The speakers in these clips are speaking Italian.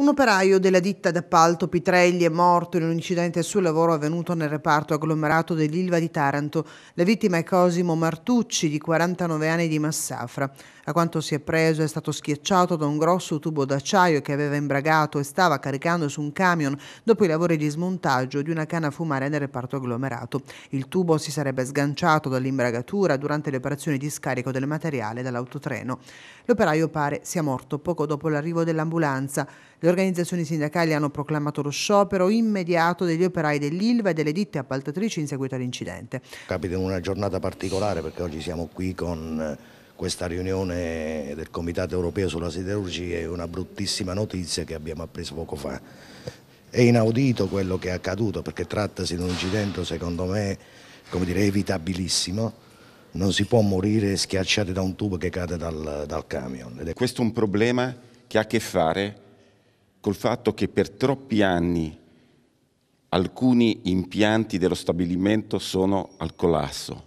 Un operaio della ditta d'appalto Pitrelli è morto in un incidente sul lavoro avvenuto nel reparto agglomerato dell'Ilva di Taranto. La vittima è Cosimo Martucci, di 49 anni di Massafra. A quanto si è preso è stato schiacciato da un grosso tubo d'acciaio che aveva imbragato e stava caricando su un camion dopo i lavori di smontaggio di una canna fumaria nel reparto agglomerato. Il tubo si sarebbe sganciato dall'imbragatura durante le operazioni di scarico del materiale dall'autotreno. L'operaio pare sia morto poco dopo l'arrivo dell'ambulanza. Le organizzazioni sindacali hanno proclamato lo sciopero immediato degli operai dell'ILVA e delle ditte appaltatrici in seguito all'incidente. Capita in una giornata particolare perché oggi siamo qui con eh, questa riunione del Comitato Europeo sulla Siderurgia e una bruttissima notizia che abbiamo appreso poco fa. È inaudito quello che è accaduto perché trattasi di un incidente secondo me come dire, evitabilissimo, non si può morire schiacciati da un tubo che cade dal, dal camion. Questo è un problema che ha a che fare col fatto che per troppi anni alcuni impianti dello stabilimento sono al collasso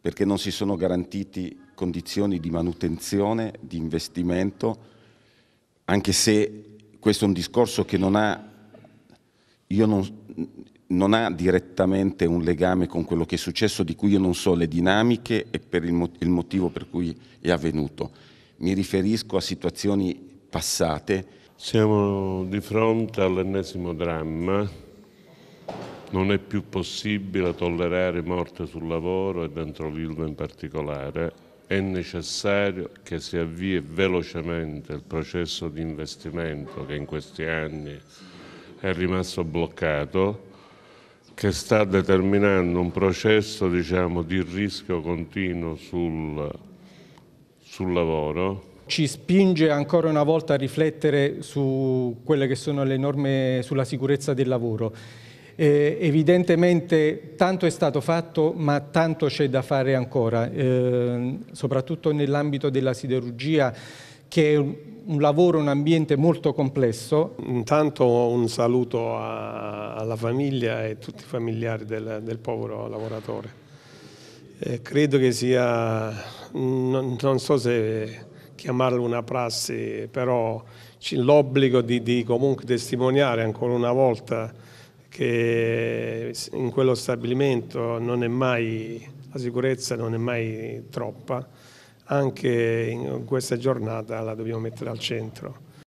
perché non si sono garantiti condizioni di manutenzione, di investimento, anche se questo è un discorso che non ha, non, non ha direttamente un legame con quello che è successo, di cui io non so le dinamiche e per il, il motivo per cui è avvenuto. Mi riferisco a situazioni passate siamo di fronte all'ennesimo dramma, non è più possibile tollerare morte sul lavoro e dentro l'ILVA in particolare, è necessario che si avvii velocemente il processo di investimento che in questi anni è rimasto bloccato, che sta determinando un processo diciamo, di rischio continuo sul, sul lavoro ci spinge ancora una volta a riflettere su quelle che sono le norme sulla sicurezza del lavoro. Eh, evidentemente tanto è stato fatto ma tanto c'è da fare ancora, eh, soprattutto nell'ambito della siderurgia che è un lavoro, un ambiente molto complesso. Intanto un saluto a, alla famiglia e a tutti i familiari del, del povero lavoratore. Eh, credo che sia, non, non so se chiamarlo una prassi, però l'obbligo di, di comunque testimoniare ancora una volta che in quello stabilimento non è mai, la sicurezza non è mai troppa, anche in questa giornata la dobbiamo mettere al centro.